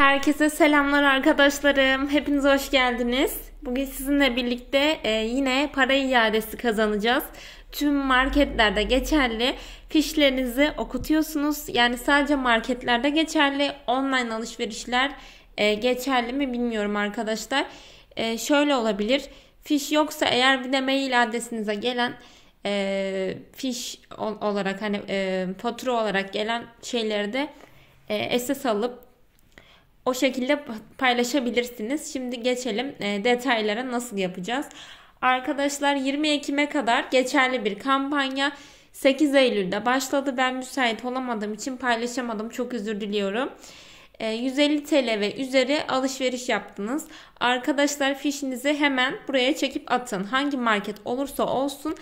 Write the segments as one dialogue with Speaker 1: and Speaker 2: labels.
Speaker 1: Herkese selamlar arkadaşlarım. Hepiniz hoş geldiniz. Bugün sizinle birlikte e, yine para iadesi kazanacağız. Tüm marketlerde geçerli. Fişlerinizi okutuyorsunuz. Yani sadece marketlerde geçerli. Online alışverişler e, geçerli mi bilmiyorum arkadaşlar. E, şöyle olabilir. Fiş yoksa eğer bir de mail adresinize gelen e, fiş olarak hani e, fatura olarak gelen şeyleri de e, SS alıp o şekilde paylaşabilirsiniz. Şimdi geçelim e, detaylara nasıl yapacağız. Arkadaşlar 20 Ekim'e kadar geçerli bir kampanya 8 Eylül'de başladı. Ben müsait olamadığım için paylaşamadım. Çok özür diliyorum. 150 e, TL ve üzeri alışveriş yaptınız. Arkadaşlar fişinizi hemen buraya çekip atın. Hangi market olursa olsun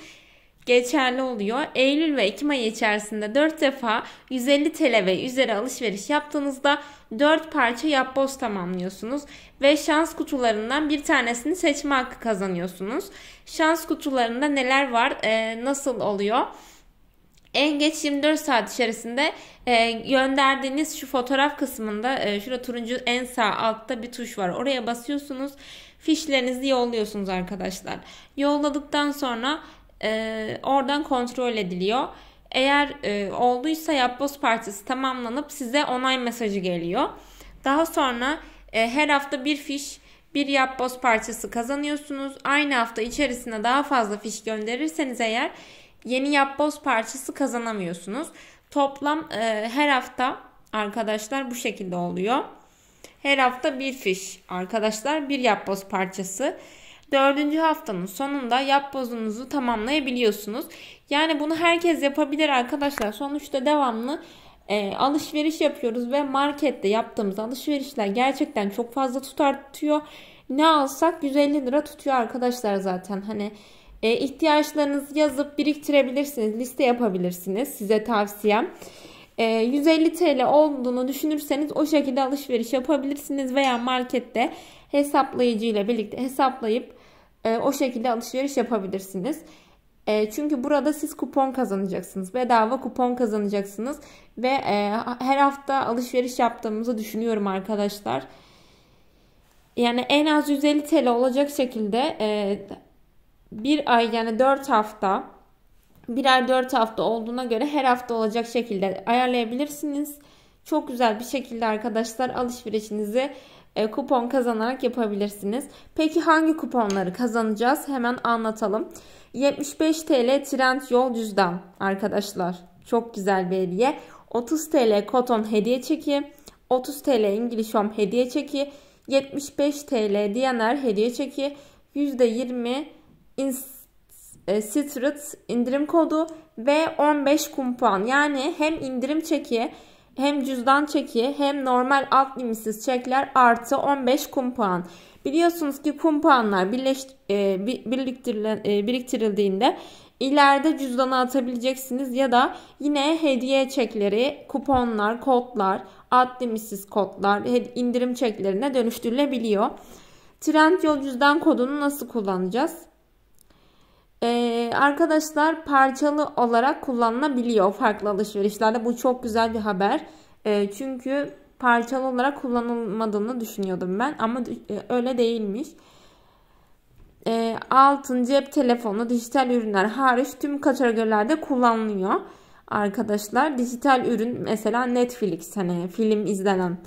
Speaker 1: geçerli oluyor. Eylül ve Ekim ayı içerisinde 4 defa 150 TL ve üzeri alışveriş yaptığınızda 4 parça yapboz tamamlıyorsunuz ve şans kutularından bir tanesini seçme hakkı kazanıyorsunuz. Şans kutularında neler var, e, nasıl oluyor? En geç 24 saat içerisinde e, gönderdiğiniz şu fotoğraf kısmında e, şurada turuncu en sağ altta bir tuş var. Oraya basıyorsunuz. Fişlerinizi yolluyorsunuz arkadaşlar. Yolladıktan sonra e, oradan kontrol ediliyor. Eğer e, olduysa yapboz parçası tamamlanıp size onay mesajı geliyor. Daha sonra e, her hafta bir fiş bir yapboz parçası kazanıyorsunuz. Aynı hafta içerisinde daha fazla fiş gönderirseniz eğer yeni yapboz parçası kazanamıyorsunuz. Toplam e, her hafta arkadaşlar bu şekilde oluyor. Her hafta bir fiş arkadaşlar bir yapboz parçası dördüncü haftanın sonunda yap bozunuzu tamamlayabiliyorsunuz. Yani bunu herkes yapabilir arkadaşlar. Sonuçta devamlı e, alışveriş yapıyoruz ve markette yaptığımız alışverişler gerçekten çok fazla tutar tutuyor. Ne alsak 150 lira tutuyor arkadaşlar zaten. Hani e, ihtiyaçlarınızı yazıp biriktirebilirsiniz. Liste yapabilirsiniz. Size tavsiyem. 150 ee, TL olduğunu düşünürseniz o şekilde alışveriş yapabilirsiniz veya markette hesaplayıcı ile birlikte hesaplayıp e, o şekilde alışveriş yapabilirsiniz. E, çünkü burada siz kupon kazanacaksınız. Bedava kupon kazanacaksınız. Ve e, her hafta alışveriş yaptığımızı düşünüyorum arkadaşlar. Yani en az 150 TL olacak şekilde bir ay yani 4 hafta birer dört hafta olduğuna göre her hafta olacak şekilde ayarlayabilirsiniz. Çok güzel bir şekilde arkadaşlar alışverişinizi e, kupon kazanarak yapabilirsiniz. Peki hangi kuponları kazanacağız? Hemen anlatalım. 75 TL Trend Yol Cüzdan arkadaşlar. Çok güzel bir hediye. 30 TL Koton hediye çeki. 30 TL İngiliz Home hediye çeki. 75 TL Diyaner hediye çeki. %20 ins e, indirim kodu ve 15 kumpon. Yani hem indirim çeki hem cüzdan çeki hem normal alt limitsiz çekler artı 15 kumpuan. Biliyorsunuz ki kumpuanlar birleş, e, e, biriktirildiğinde ileride cüzdana atabileceksiniz ya da yine hediye çekleri, kuponlar, kodlar, alt limitsiz kodlar, indirim çeklerine dönüştürülebiliyor. Trendyol cüzdan kodunu nasıl kullanacağız? Ee, arkadaşlar parçalı olarak kullanılabiliyor farklı alışverişlerde. Bu çok güzel bir haber. Ee, çünkü parçalı olarak kullanılmadığını düşünüyordum ben ama e, öyle değilmiş. E, altın, cep telefonu, dijital ürünler hariç tüm kategorilerde kullanılıyor arkadaşlar. Dijital ürün mesela Netflix hani film izlenen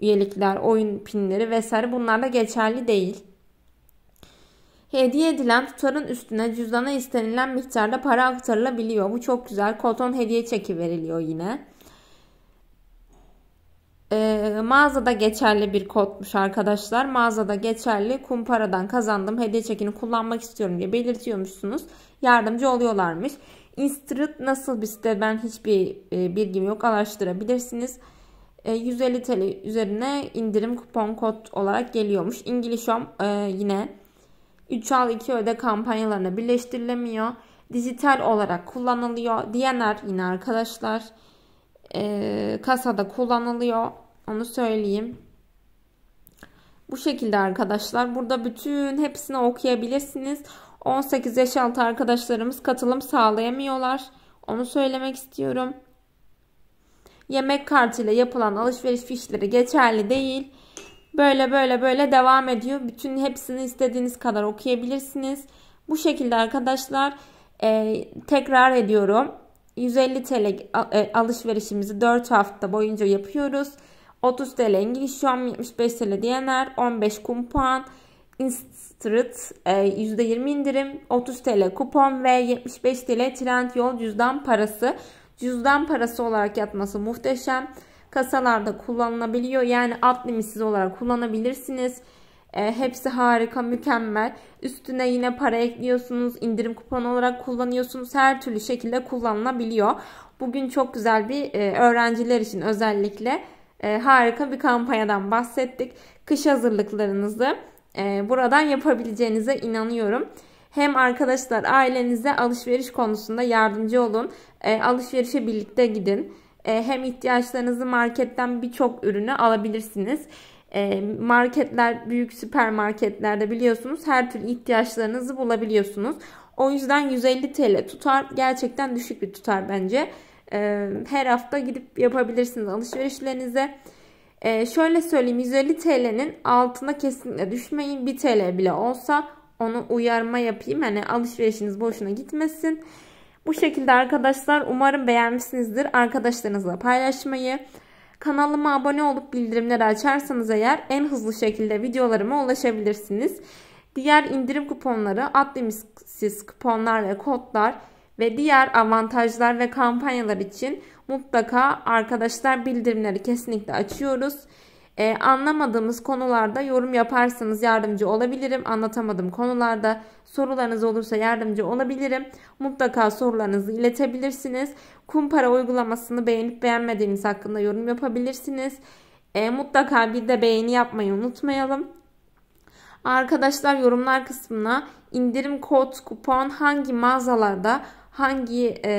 Speaker 1: üyelikler, oyun pinleri vesaire bunlar da geçerli değil. Hediye edilen tutarın üstüne cüzdana istenilen miktarda para aktarılabiliyor. Bu çok güzel. Koton hediye çeki veriliyor yine. Ee, mağazada geçerli bir kodmuş arkadaşlar. Mağazada geçerli kumparadan kazandım hediye çekini kullanmak istiyorum diye belirtiyormuşsunuz. Yardımcı oluyorlarmış. Instrit nasıl bir site ben hiçbir e, bilgim yok araştırabilirsiniz. E, 150 TL üzerine indirim kupon kod olarak geliyormuş. İngiliz Home e, yine 3 al 2 öde kampanyalarına birleştirilemiyor. Dijital olarak kullanılıyor. DNR yine arkadaşlar e, kasada kullanılıyor. Onu söyleyeyim. Bu şekilde arkadaşlar. Burada bütün hepsini okuyabilirsiniz. 18 yaş altı arkadaşlarımız katılım sağlayamıyorlar. Onu söylemek istiyorum. Yemek kartıyla yapılan alışveriş fişleri geçerli değil. Böyle böyle böyle devam ediyor. Bütün hepsini istediğiniz kadar okuyabilirsiniz. Bu şekilde arkadaşlar e, tekrar ediyorum. 150 TL e, alışverişimizi 4 hafta boyunca yapıyoruz. 30 TL İngiliz şu an 75 TL diyenler, 15 kumpon, Instrit %20 e, indirim, 30 TL kupon ve 75 TL Trend Yol cüzdan parası. Cüzdan parası olarak yatması muhteşem kasalarda kullanılabiliyor. Yani alt limitsiz olarak kullanabilirsiniz. E, hepsi harika, mükemmel. Üstüne yine para ekliyorsunuz, indirim kuponu olarak kullanıyorsunuz. Her türlü şekilde kullanılabiliyor. Bugün çok güzel bir e, öğrenciler için özellikle e, harika bir kampanyadan bahsettik. Kış hazırlıklarınızı e, buradan yapabileceğinize inanıyorum. Hem arkadaşlar ailenize alışveriş konusunda yardımcı olun. E, alışverişe birlikte gidin. E, hem ihtiyaçlarınızı marketten birçok ürünü alabilirsiniz. E, marketler, büyük süpermarketlerde biliyorsunuz her türlü ihtiyaçlarınızı bulabiliyorsunuz. O yüzden 150 TL tutar. Gerçekten düşük bir tutar bence. E, her hafta gidip yapabilirsiniz alışverişlerinize. Şöyle söyleyeyim 150 TL'nin altına kesinlikle düşmeyin. 1 TL bile olsa onu uyarma yapayım. Hani alışverişiniz boşuna gitmesin. Bu şekilde arkadaşlar umarım beğenmişsinizdir. Arkadaşlarınızla paylaşmayı, kanalıma abone olup bildirimleri açarsanız eğer en hızlı şekilde videolarıma ulaşabilirsiniz. Diğer indirim kuponları, adlimsiz kuponlar ve kodlar ve diğer avantajlar ve kampanyalar için mutlaka arkadaşlar bildirimleri kesinlikle açıyoruz. Ee, anlamadığımız konularda yorum yaparsanız yardımcı olabilirim. Anlatamadığım konularda sorularınız olursa yardımcı olabilirim. Mutlaka sorularınızı iletebilirsiniz. Kumpara uygulamasını beğenip beğenmediğiniz hakkında yorum yapabilirsiniz. Ee, mutlaka bir de beğeni yapmayı unutmayalım. Arkadaşlar yorumlar kısmına indirim kod, kupon hangi mağazalarda, hangi e,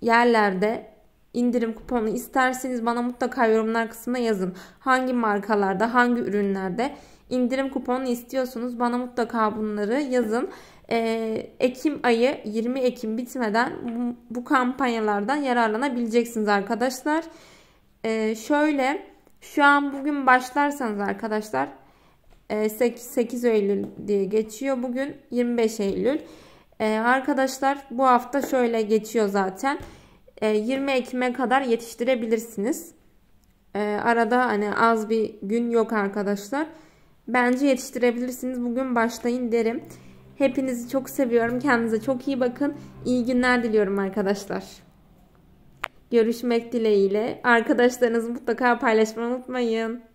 Speaker 1: yerlerde indirim kuponu isterseniz bana mutlaka yorumlar kısmına yazın. Hangi markalarda, hangi ürünlerde indirim kuponu istiyorsunuz bana mutlaka bunları yazın. Ee, Ekim ayı 20 Ekim bitmeden bu, kampanyalardan yararlanabileceksiniz arkadaşlar. Ee, şöyle şu an bugün başlarsanız arkadaşlar 8, e, 8 Eylül diye geçiyor bugün 25 Eylül. Ee, arkadaşlar bu hafta şöyle geçiyor zaten. 20 ee, Ekim'e kadar yetiştirebilirsiniz. Ee, arada hani az bir gün yok arkadaşlar. Bence yetiştirebilirsiniz. Bugün başlayın derim. Hepinizi çok seviyorum. Kendinize çok iyi bakın. İyi günler diliyorum arkadaşlar. Görüşmek dileğiyle. Arkadaşlarınızı mutlaka paylaşmayı unutmayın.